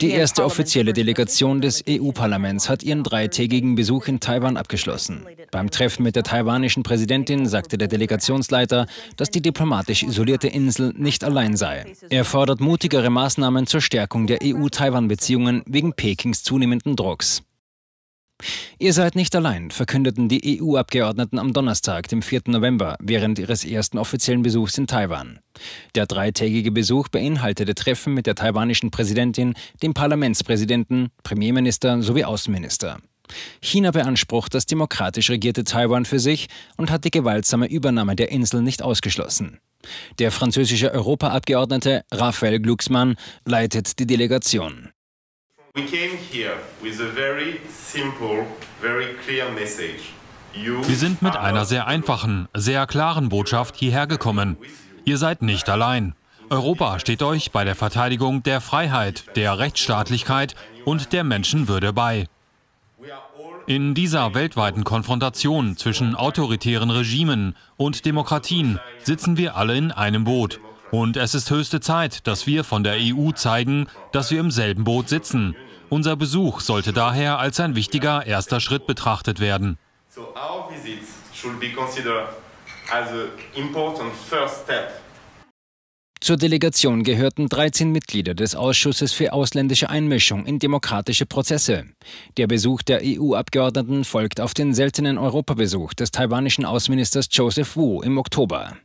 Die erste offizielle Delegation des EU-Parlaments hat ihren dreitägigen Besuch in Taiwan abgeschlossen. Beim Treffen mit der taiwanischen Präsidentin sagte der Delegationsleiter, dass die diplomatisch isolierte Insel nicht allein sei. Er fordert mutigere Maßnahmen zur Stärkung der EU-Taiwan-Beziehungen wegen Pekings zunehmenden Drucks. Ihr seid nicht allein, verkündeten die EU-Abgeordneten am Donnerstag, dem 4. November, während ihres ersten offiziellen Besuchs in Taiwan. Der dreitägige Besuch beinhaltete Treffen mit der taiwanischen Präsidentin, dem Parlamentspräsidenten, Premierminister sowie Außenminister. China beansprucht das demokratisch regierte Taiwan für sich und hat die gewaltsame Übernahme der Insel nicht ausgeschlossen. Der französische Europaabgeordnete Raphael Glucksmann leitet die Delegation. We came here with a very simple, very clear message. Wir sind mit einer sehr einfachen, sehr klaren Botschaft hierher gekommen. Ihr seid nicht allein. Europa steht euch bei der Verteidigung der Freiheit, der Rechtsstaatlichkeit und der Menschenwürde bei. In dieser weltweiten Konfrontation zwischen autoritären Regimen und Demokratien sitzen wir alle in einem Boot. Und es ist höchste Zeit, dass wir von der EU zeigen, dass wir im selben Boot sitzen unser Besuch sollte daher als ein wichtiger erster Schritt betrachtet werden. So our visits should be considered as an important first step zur Delegation gehörten 13 Mitglieder des Ausschusses für ausländische Einmischung in demokratische Prozesse. Der Besuch der EU-Abgeordneten folgt auf den seltenen Europabesuch des taiwanischen Außenministers Joseph Wu im Oktober.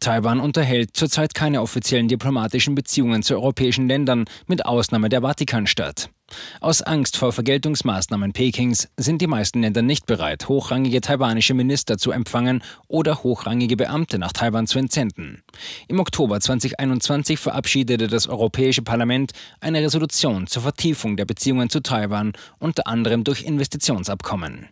Taiwan unterhält zurzeit keine offiziellen diplomatischen Beziehungen zu europäischen Ländern, mit Ausnahme der Vatikanstadt. Aus Angst vor Vergeltungsmaßnahmen Pekings sind die meisten Länder nicht bereit, hochrangige taiwanische Minister zu empfangen oder hochrangige Beamte nach Taiwan zu entsenden. Im Oktober 2021 verabschiedete das Europäische Parlament eine Resolution zur Vertiefung der Beziehungen zu Taiwan, unter anderem durch Investitionsabkommen.